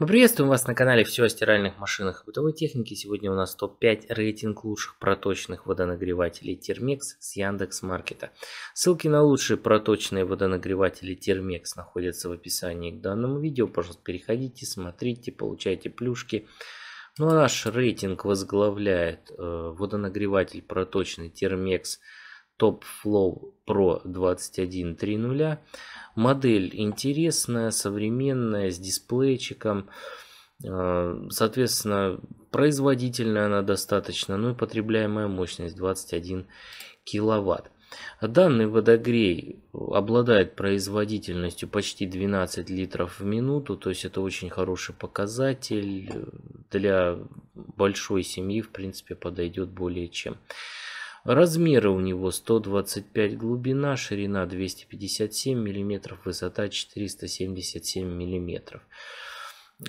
Мы приветствуем вас на канале «Все о стиральных машинах и бытовой технике». Сегодня у нас топ-5 рейтинг лучших проточных водонагревателей Термекс с Яндекс Маркета. Ссылки на лучшие проточные водонагреватели Термекс находятся в описании к данному видео. Пожалуйста, переходите, смотрите, получайте плюшки. Ну а наш рейтинг возглавляет э, водонагреватель проточный Термекс TopFlow Pro 21.3.0. Модель интересная, современная, с дисплейчиком. Э, соответственно, производительная она достаточно, ну и потребляемая мощность 21 киловатт. Данный водогрей обладает производительностью почти 12 литров в минуту, то есть это очень хороший показатель э, для большой семьи, в принципе, подойдет более чем. Размеры у него 125 глубина, ширина 257 мм, высота 477 мм.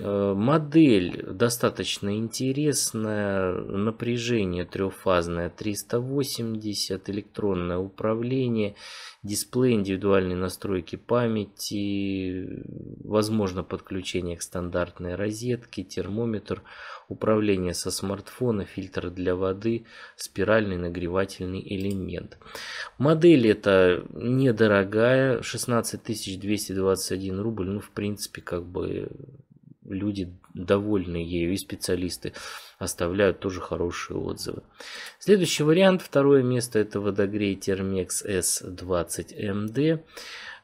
Э, модель достаточно интересная, напряжение трехфазное 380, электронное управление, дисплей индивидуальные настройки памяти, возможно подключение к стандартной розетке, термометр, управление со смартфона, фильтр для воды, спиральный нагревательный элемент. Модель это недорогая, 16 221 рубль, ну в принципе как бы люди довольны ею, и специалисты оставляют тоже хорошие отзывы. Следующий вариант, второе место, это водогрей Термекс S20MD.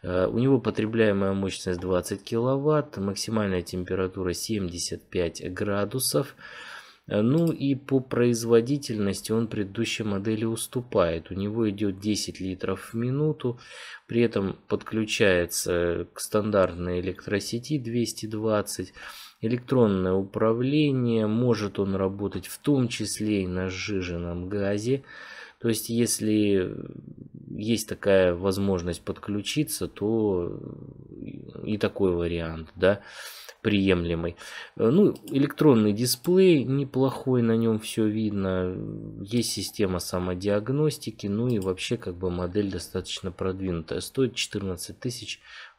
Э, у него потребляемая мощность 20 кВт, максимальная температура 75 градусов. Э, ну и по производительности он предыдущей модели уступает. У него идет 10 литров в минуту. При этом подключается к стандартной электросети 220. Электронное управление. Может он работать в том числе и на сжиженном газе. То есть, если э, есть такая возможность подключиться, то и такой вариант, да, приемлемый. Э, ну, электронный дисплей неплохой, на нем все видно. Есть система самодиагностики, ну и вообще как бы модель достаточно продвинутая. Стоит 14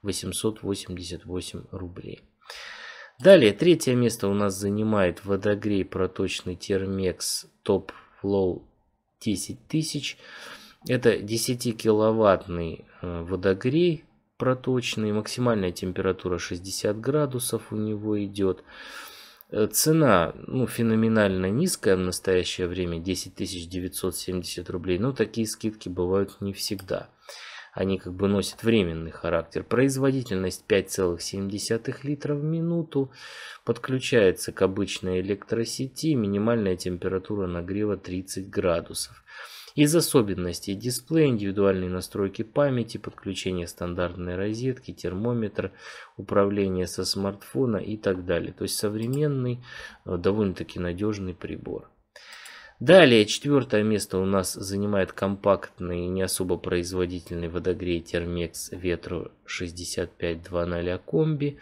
888 рублей. Далее, третье место у нас занимает водогрей проточный термекс Top Flow 10000. Это 10 киловаттный э, водогрей проточный, максимальная температура 60 градусов у него идет. Э, цена ну, феноменально низкая в настоящее время, 10 970 рублей, но такие скидки бывают не всегда. Они как бы носят временный характер. Производительность 5,7 литров в минуту. Подключается к обычной электросети. Минимальная температура нагрева 30 градусов. Из особенностей дисплея, индивидуальные настройки памяти, подключение стандартной розетки, термометр, управление со смартфона и так далее. То есть современный, э, довольно-таки надежный прибор. Далее, четвертое место у нас занимает компактный и не особо производительный водогрей Термекс Ветру 6500 комби.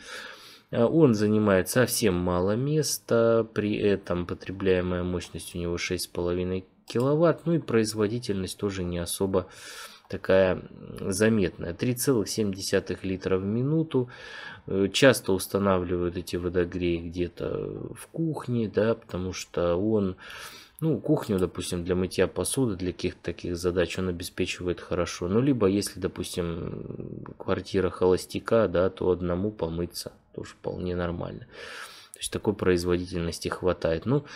Э, он занимает совсем мало места, при этом потребляемая мощность у него 6,5 киловатт, ну и производительность тоже не особо такая заметная. 3,7 литра в минуту. Э, часто устанавливают эти водогреи где-то в кухне, да, потому что он, ну, кухню, допустим, для мытья посуды, для каких-то таких задач он обеспечивает хорошо. Ну, либо если, допустим, квартира холостяка, да, то одному помыться тоже вполне нормально. То есть такой производительности хватает. Ну,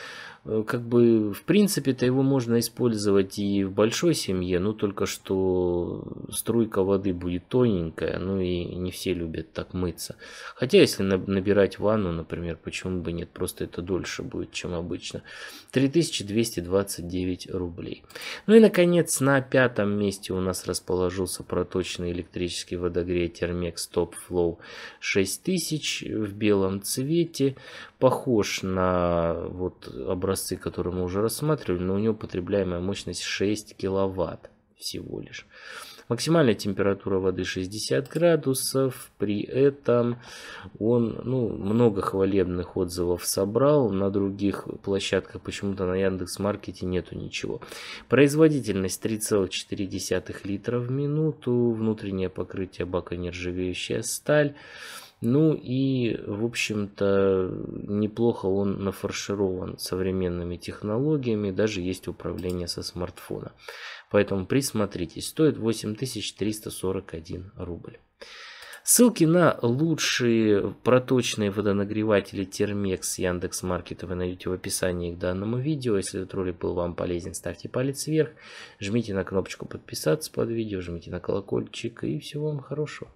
э, как бы, в принципе-то его можно использовать и в большой семье, но только что струйка воды будет тоненькая, ну и не все любят так мыться. Хотя, если набирать ванну, например, почему бы нет, просто это дольше будет, чем обычно. 3229 рублей. Ну и, наконец, на пятом месте у нас расположился проточный электрический водогрей Термек Stop Flow 6000 в белом цвете похож на вот образцы, которые мы уже рассматривали, но у него потребляемая мощность 6 киловатт всего лишь. Максимальная температура воды 60 градусов. При этом он ну, много хвалебных отзывов собрал. На других площадках почему-то на Яндекс.Маркете нету ничего. Производительность 3,4 литра в минуту. Внутреннее покрытие бака нержавеющая сталь. Ну и, в общем-то, неплохо он нафарширован современными технологиями, даже есть управление со смартфона. Поэтому присмотритесь. Стоит 8341 рубль. Ссылки на лучшие проточные водонагреватели Термекс Яндекс Маркета вы найдете в описании к данному видео. Если этот ролик был вам полезен, ставьте палец вверх, жмите на кнопочку подписаться под видео, жмите на колокольчик и всего вам хорошего.